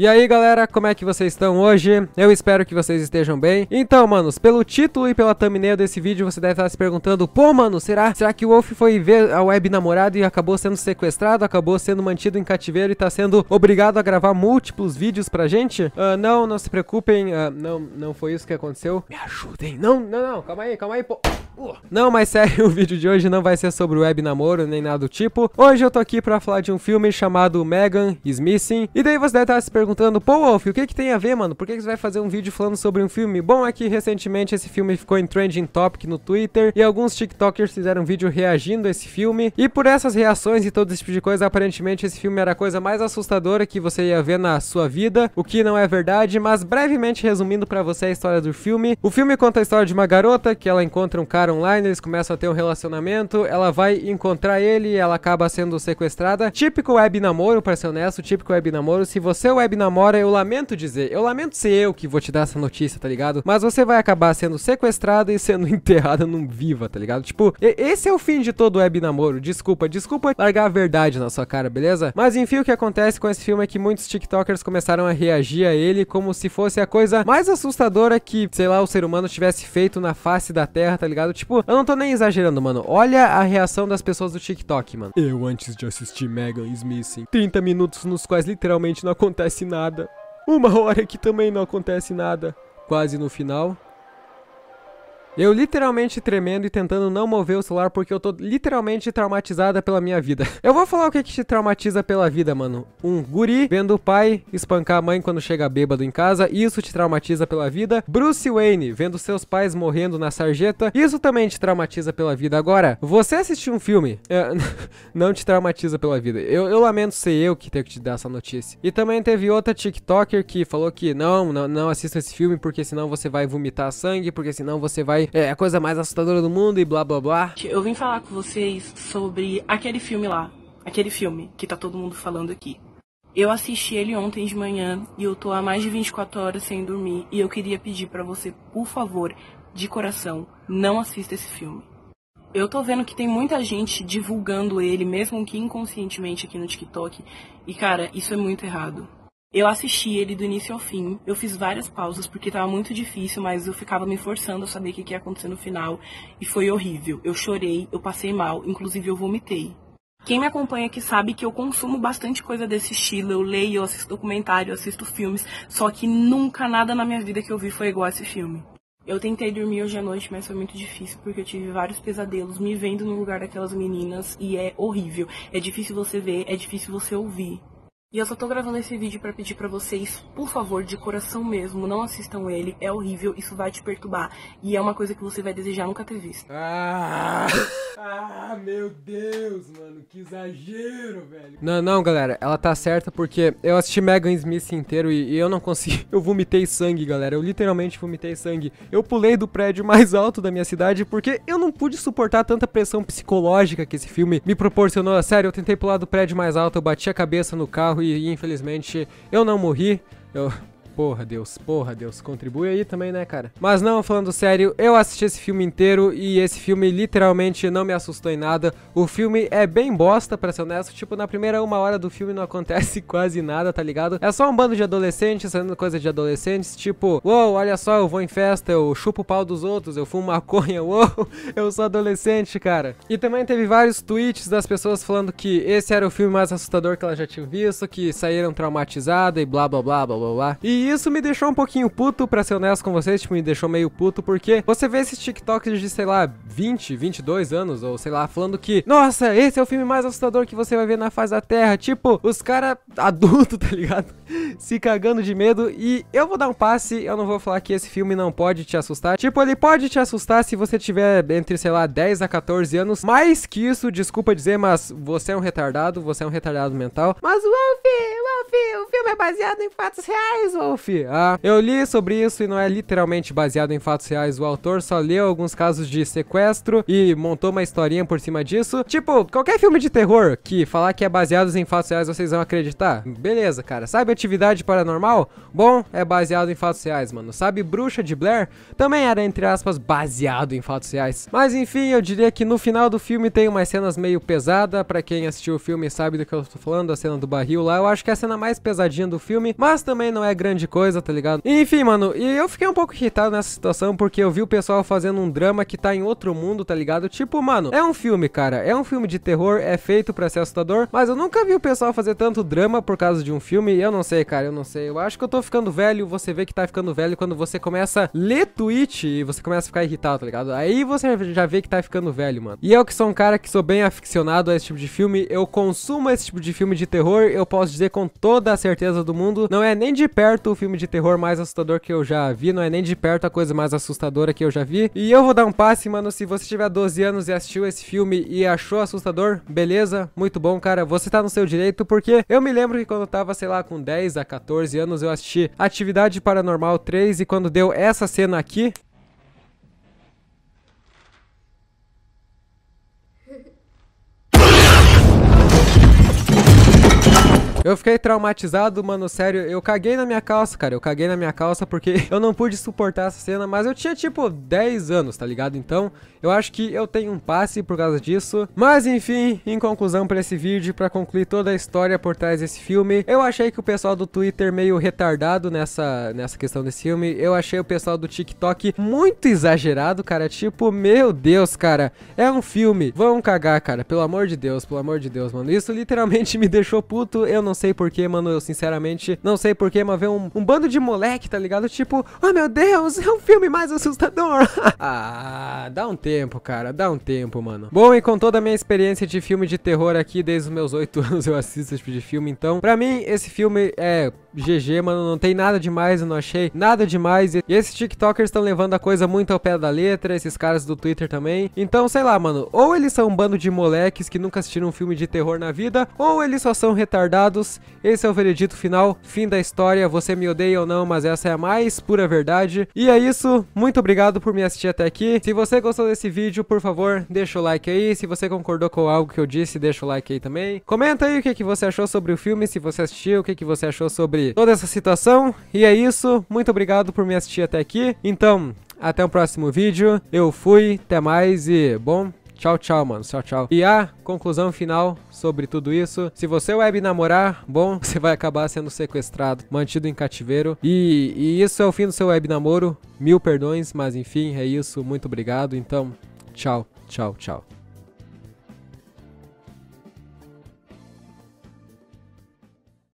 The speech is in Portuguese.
E aí galera, como é que vocês estão hoje? Eu espero que vocês estejam bem. Então, manos, pelo título e pela thumbnail desse vídeo, você deve estar se perguntando: pô, mano, será, será que o Wolf foi ver a web namorado e acabou sendo sequestrado, acabou sendo mantido em cativeiro e tá sendo obrigado a gravar múltiplos vídeos pra gente? Uh, não, não se preocupem, uh, não, não foi isso que aconteceu. Me ajudem, não, não, não, calma aí, calma aí, pô. Não, mas sério, o vídeo de hoje não vai ser sobre web namoro nem nada do tipo. Hoje eu tô aqui pra falar de um filme chamado Megan Smithing. E daí você deve estar tá se perguntando, pô Wolf, o que que tem a ver, mano? Por que, que você vai fazer um vídeo falando sobre um filme? Bom, é que recentemente esse filme ficou em trending topic no Twitter e alguns tiktokers fizeram um vídeo reagindo a esse filme. E por essas reações e todo esse tipo de coisa, aparentemente esse filme era a coisa mais assustadora que você ia ver na sua vida, o que não é verdade, mas brevemente resumindo pra você a história do filme. O filme conta a história de uma garota que ela encontra um cara online, eles começam a ter um relacionamento, ela vai encontrar ele ela acaba sendo sequestrada. Típico web namoro, pra ser honesto, típico web namoro. Se você é web namora, eu lamento dizer, eu lamento ser eu que vou te dar essa notícia, tá ligado? Mas você vai acabar sendo sequestrada e sendo enterrada num viva, tá ligado? Tipo, esse é o fim de todo web namoro. Desculpa, desculpa largar a verdade na sua cara, beleza? Mas enfim, o que acontece com esse filme é que muitos TikTokers começaram a reagir a ele como se fosse a coisa mais assustadora que, sei lá, o ser humano tivesse feito na face da Terra, tá ligado? ligado? Tipo, eu não tô nem exagerando, mano. Olha a reação das pessoas do TikTok, mano. Eu, antes de assistir Megan Smith, 30 minutos nos quais literalmente não acontece nada. Uma hora que também não acontece nada. Quase no final, eu literalmente tremendo e tentando não mover o celular porque eu tô literalmente traumatizada pela minha vida. Eu vou falar o que, que te traumatiza pela vida, mano. Um guri vendo o pai espancar a mãe quando chega bêbado em casa, isso te traumatiza pela vida. Bruce Wayne vendo seus pais morrendo na sarjeta, isso também te traumatiza pela vida. Agora, você assistir um filme é, não te traumatiza pela vida. Eu, eu lamento ser eu que tenho que te dar essa notícia. E também teve outra TikToker que falou que não, não, não assista esse filme porque senão você vai vomitar sangue, porque senão você vai é a coisa mais assustadora do mundo e blá blá blá. Eu vim falar com vocês sobre aquele filme lá, aquele filme que tá todo mundo falando aqui. Eu assisti ele ontem de manhã e eu tô há mais de 24 horas sem dormir e eu queria pedir para você, por favor, de coração, não assista esse filme. Eu tô vendo que tem muita gente divulgando ele, mesmo que inconscientemente aqui no TikTok, e cara, isso é muito errado. Eu assisti ele do início ao fim. Eu fiz várias pausas porque estava muito difícil, mas eu ficava me forçando a saber o que ia acontecer no final e foi horrível. Eu chorei, eu passei mal, inclusive eu vomitei. Quem me acompanha aqui sabe que eu consumo bastante coisa desse estilo. Eu leio, eu assisto documentário, eu assisto filmes, só que nunca nada na minha vida que eu vi foi igual a esse filme. Eu tentei dormir hoje à noite, mas foi muito difícil porque eu tive vários pesadelos me vendo no lugar daquelas meninas e é horrível. É difícil você ver, é difícil você ouvir. E eu só tô gravando esse vídeo para pedir para vocês, por favor, de coração mesmo, não assistam ele, é horrível, isso vai te perturbar e é uma coisa que você vai desejar nunca ter visto. Ah, ah meu Deus, mano que exagero, velho. Não, não, galera, ela tá certa porque eu assisti Megan Smith inteiro e, e eu não consegui. Eu vomitei sangue, galera. Eu literalmente vomitei sangue. Eu pulei do prédio mais alto da minha cidade porque eu não pude suportar tanta pressão psicológica que esse filme me proporcionou. Sério, eu tentei pular do prédio mais alto, eu bati a cabeça no carro e, e infelizmente eu não morri. Eu, Porra, Deus, porra, Deus, contribui aí também, né, cara? Mas não, falando sério, eu assisti esse filme inteiro e esse filme literalmente não me assustou em nada. O filme é bem bosta, pra ser honesto. Tipo, na primeira uma hora do filme não acontece quase nada, tá ligado? É só um bando de adolescentes fazendo coisa de adolescentes, tipo, uou, wow, olha só, eu vou em festa, eu chupo o pau dos outros, eu fumo maconha, uou, wow, eu sou adolescente, cara. E também teve vários tweets das pessoas falando que esse era o filme mais assustador que elas já tinham visto, que saíram traumatizadas e blá blá blá blá blá blá. E e isso me deixou um pouquinho puto, pra ser honesto com vocês, tipo, me deixou meio puto, porque você vê esses TikToks de, sei lá, 20, 22 anos, ou sei lá, falando que, nossa, esse é o filme mais assustador que você vai ver na face da Terra. Tipo, os cara adulto, tá ligado? se cagando de medo. E eu vou dar um passe, eu não vou falar que esse filme não pode te assustar. Tipo, ele pode te assustar se você tiver entre, sei lá, 10 a 14 anos. Mais que isso, desculpa dizer, mas você é um retardado, você é um retardado mental. Mas, Wolf, Wolf, o filme é baseado em fatos reais, Wolf. Ah, eu li sobre isso e não é literalmente baseado em fatos reais. O autor só leu alguns casos de sequestro e montou uma historinha por cima disso. Tipo, qualquer filme de terror que falar que é baseado em fatos reais, vocês vão acreditar. Beleza, cara, sabe atividade Atividade paranormal? Bom, é baseado em fatos reais, mano. Sabe, Bruxa de Blair? Também era, entre aspas, baseado em fatos reais. Mas enfim, eu diria que no final do filme tem umas cenas meio pesada. Pra quem assistiu o filme sabe do que eu tô falando, a cena do barril lá. Eu acho que é a cena mais pesadinha do filme, mas também não é grande coisa, tá ligado? Enfim, mano, e eu fiquei um pouco irritado nessa situação porque eu vi o pessoal fazendo um drama que tá em outro mundo, tá ligado? Tipo, mano, é um filme, cara. É um filme de terror, é feito pra ser assustador, mas eu nunca vi o pessoal fazer tanto drama por causa de um filme. Eu não sei, cara, eu não sei. Eu acho que eu tô ficando velho, você vê que tá ficando velho quando você começa a ler tweet e você começa a ficar irritado, tá ligado? Aí você já vê que tá ficando velho, mano. E eu que sou um cara que sou bem aficionado a esse tipo de filme, eu consumo esse tipo de filme de terror, eu posso dizer com toda a certeza do mundo, não é nem de perto o filme de terror mais assustador que eu já vi, não é nem de perto a coisa mais assustadora que eu já vi. E eu vou dar um passe, mano, se você tiver 12 anos e assistiu esse filme e achou assustador, beleza, muito bom, cara, você tá no seu direito, porque eu me lembro que quando eu tava, sei lá, com 10 a 14 anos, eu assisti Atividade Paranormal 3 e quando deu essa cena aqui, Eu fiquei traumatizado, mano, sério. Eu caguei na minha calça, cara. Eu caguei na minha calça porque eu não pude suportar essa cena, mas eu tinha, tipo, 10 anos, tá ligado? Então, eu acho que eu tenho um passe por causa disso. Mas, enfim, em conclusão pra esse vídeo, pra concluir toda a história por trás desse filme, eu achei que o pessoal do Twitter meio retardado nessa, nessa questão desse filme. Eu achei o pessoal do TikTok muito exagerado, cara. Tipo, meu Deus, cara, é um filme. Vão cagar, cara. Pelo amor de Deus, pelo amor de Deus, mano. Isso literalmente me deixou puto. Eu não não sei porquê, mano. Eu sinceramente não sei porquê, mas ver um, um, bando de moleque, tá ligado? Tipo, oh meu Deus, é um filme mais assustador. ah, dá um tempo, cara. Dá um tempo, mano. Bom, e com toda a minha experiência de filme de terror aqui, desde os meus 8 anos eu assisto esse tipo de filme. Então, pra mim, esse filme é GG, mano. Não tem nada demais, eu não achei nada demais. E esses TikTokers estão levando a coisa muito ao pé da letra, esses caras do Twitter também. Então, sei lá, mano. Ou eles são um bando de moleques que nunca assistiram um filme de terror na vida, ou eles só são retardados esse é o veredito final, fim da história. Você me odeia ou não, mas essa é a mais pura verdade. E é isso, muito obrigado por me assistir até aqui. Se você gostou desse vídeo, por favor, deixa o like aí. Se você concordou com algo que eu disse, deixa o like aí também. Comenta aí o que, que você achou sobre o filme, se você assistiu, o que, que você achou sobre toda essa situação. E é isso, muito obrigado por me assistir até aqui. Então, até o próximo vídeo. Eu fui, até mais e bom, Tchau, tchau, mano. Tchau, tchau. E a conclusão final sobre tudo isso: se você web namorar, bom, você vai acabar sendo sequestrado, mantido em cativeiro. E, e isso é o fim do seu web namoro. Mil perdões, mas enfim, é isso. Muito obrigado. Então, tchau, tchau, tchau.